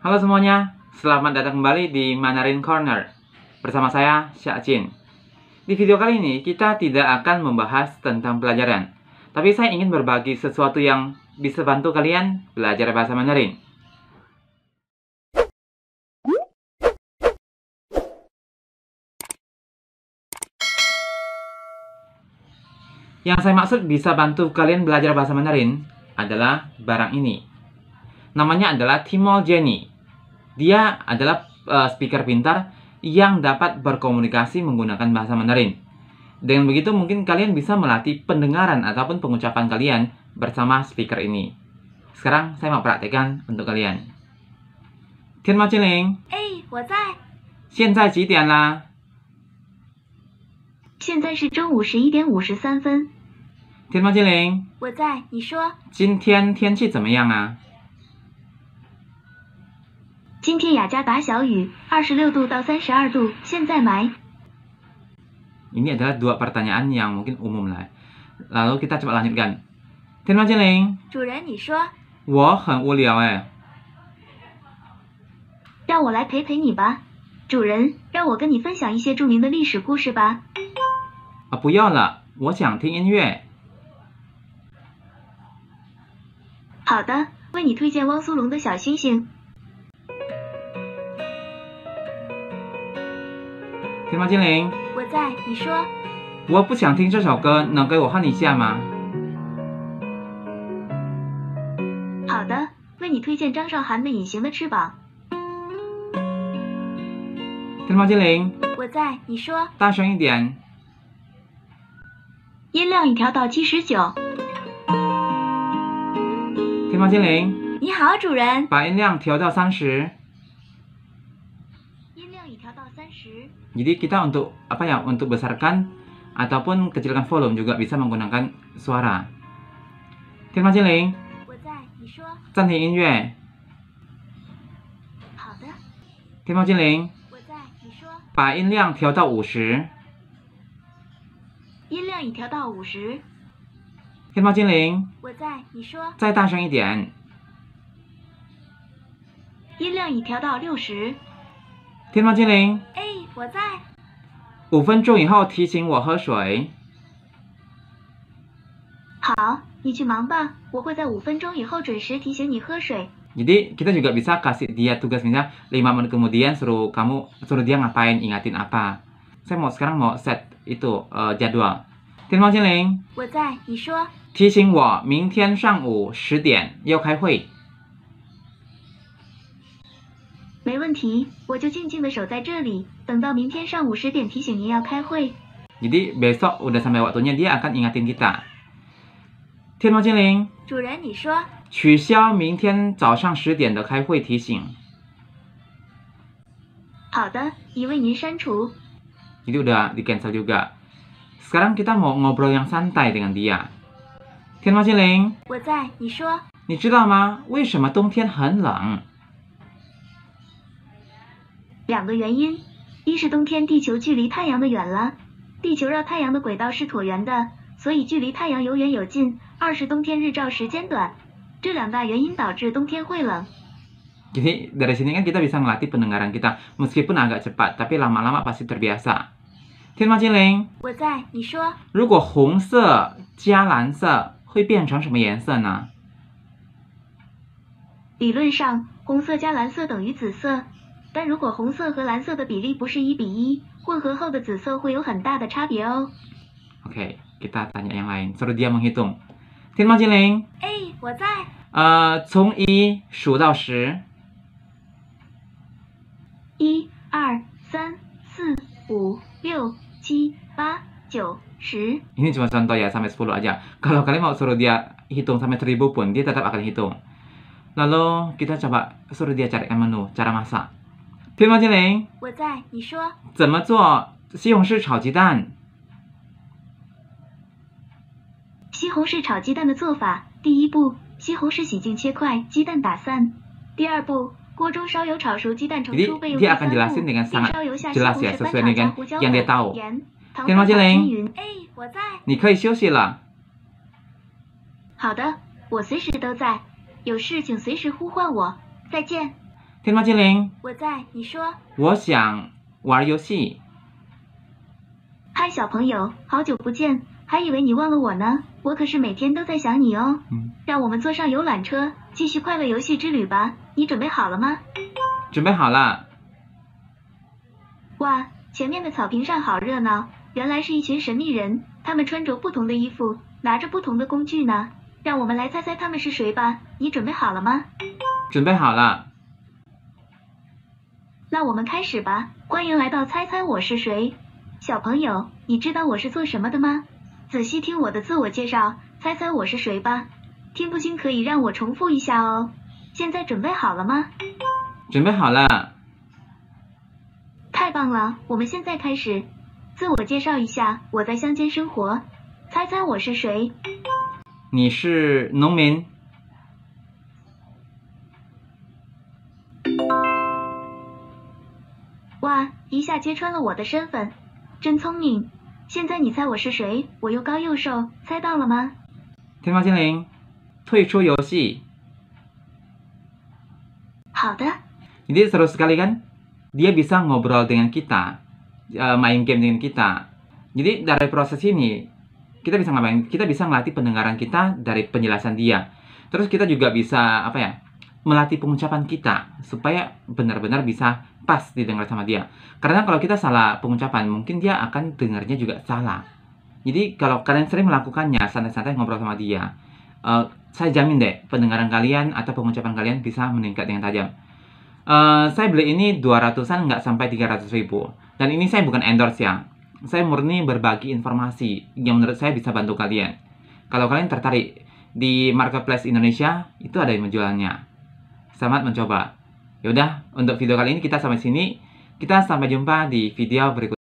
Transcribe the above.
Halo semuanya, selamat datang kembali di Mandarin Corner. Bersama saya, Xia Jin. Di video kali ini, kita tidak akan membahas tentang pelajaran. Tapi saya ingin berbagi sesuatu yang bisa bantu kalian belajar bahasa Mandarin. Yang saya maksud bisa bantu kalian belajar bahasa Mandarin adalah barang ini. Namanya adalah Timol Jenny dia adalah uh, speaker pintar yang dapat berkomunikasi menggunakan bahasa Mandarin. Dengan begitu mungkin kalian bisa melatih pendengaran ataupun pengucapan kalian bersama speaker ini. Sekarang saya mau praktekkan untuk kalian. Tian Ma Jin Ling. Eh, 今天雅加达小雨，二十六度到三十二度。现在买。天猫精灵，主人你说。我很无聊哎，让我来陪陪你吧。主人，让我跟你分享一些著名的历史故事吧。啊，不要了，我想听音乐。好的，为你推荐汪苏泷的《小星星》。天猫精灵，我在，你说。我不想听这首歌，能给我换一下吗？好的，为你推荐张韶涵的《隐形的翅膀》。天猫精灵，我在，你说。大声一点。音量已调到七十九。天猫精灵，你好，主人。把音量调到三十。Jadi kita untuk apa ya untuk besarkan ataupun kecilkan volume juga bisa menggunakan suara. 天堂精灵，我在，你说。暂停音乐。好的。天猫精灵，我在，你说。把音量调到五十。音量已调到五十。天猫精灵，我在，你说。再大声一点。音量已调到六十。天猫精灵。哎我在。五分钟以后提醒我喝水。好，你去忙吧，我会在五分钟以后准时提醒你喝水。jadi kita juga bisa kasih dia tugas misal lima menit kemudian suruh kamu suruh dia ngapain ingatin apa. saya mau sekarang mau set itu jadwal. 天猫精灵。我在，你说。提醒我明天上午十点要开会。没问题，我就静静地守在这里，等到明天上午十点提醒您要开会。所以，besok udah sampai waktunya dia akan ingatin kita。天猫精灵，主人你说。取消明天早上十点的开会提醒。好的，已为您删除。jadi udah di cancel juga. sekarang kita mau ngobrol yang santai dengan dia。天猫精灵，我在，你说。你知道吗？为什么冬天很冷？两个原因，一是冬天地球距离太阳的远了，地球绕太阳的轨道是椭圆的，所以距离太阳有远有近；二是冬天日照时间短。这两大原因导致冬天会冷。jadi dari sini kan kita bisa melatih pendengaran kita meskipun agak cepat tapi lama-lama pasti terbiasa. 天猫精灵，我在，你说。如果红色加蓝色会变成什么颜色呢？理论上，红色加蓝色等于紫色。但如果红色和蓝色的比例不是一比一，混合后的紫色会有很大的差别哦。o k kita tanya yang lain，suruh dia menghitung。天猫精灵。哎，我在。呃，从一数到十。一、二、三、四、五、六、七、八、九、十。Ini cuma contoh ya sampai sepuluh aja。Kalau kalian mau suruh dia hitung sampai seribu pun dia tetap akan hitung。Lalu kita coba suruh dia cari menu cara masak。天猫精灵，我在。你说怎么做西红柿炒鸡蛋？西红柿炒鸡蛋的做法：第一步，西红柿洗净切块，鸡蛋打散；第二步，锅中烧油，炒熟鸡蛋盛出备用。第二步，点烧油下西红柿翻炒，加胡椒粉、盐、糖翻炒均匀。哎，我在。你可以休息了。好的，我随时都在，有事请随时呼唤我。再见。天猫精灵，我在，你说。我想玩游戏。嗨，小朋友，好久不见，还以为你忘了我呢。我可是每天都在想你哦。嗯。让我们坐上游览车，继续快乐游戏之旅吧。你准备好了吗？准备好了。哇，前面的草坪上好热闹，原来是一群神秘人，他们穿着不同的衣服，拿着不同的工具呢。让我们来猜猜他们是谁吧。你准备好了吗？准备好了。那我们开始吧，欢迎来到猜猜我是谁。小朋友，你知道我是做什么的吗？仔细听我的自我介绍，猜猜我是谁吧。听不清可以让我重复一下哦。现在准备好了吗？准备好了。太棒了，我们现在开始。自我介绍一下，我在乡间生活。猜猜我是谁？你是农民。一下揭穿了我的身份，真聪明！现在你猜我是谁？我又高又瘦，猜到了吗？天猫精灵，退出游戏。好的。Jadi seru sekali kan? Dia bisa ngobrol dengan kita, eh，main game dengan kita. Jadi dari proses ini kita bisa ngapain? Kita bisa melatih pendengaran kita dari penjelasan dia. Terus kita juga bisa apa ya? Melatih pengucapan kita supaya benar-benar bisa pas didengar sama dia. Karena kalau kita salah pengucapan, mungkin dia akan dengarnya juga salah. Jadi kalau kalian sering melakukannya, santai-santai ngobrol sama dia, uh, saya jamin deh pendengaran kalian atau pengucapan kalian bisa meningkat dengan tajam. Uh, saya beli ini 200-an nggak sampai 300 ribu. Dan ini saya bukan endorse ya. Saya murni berbagi informasi yang menurut saya bisa bantu kalian. Kalau kalian tertarik di marketplace Indonesia, itu ada yang menjualnya. Selamat mencoba. Yaudah, untuk video kali ini kita sampai sini. Kita sampai jumpa di video berikutnya.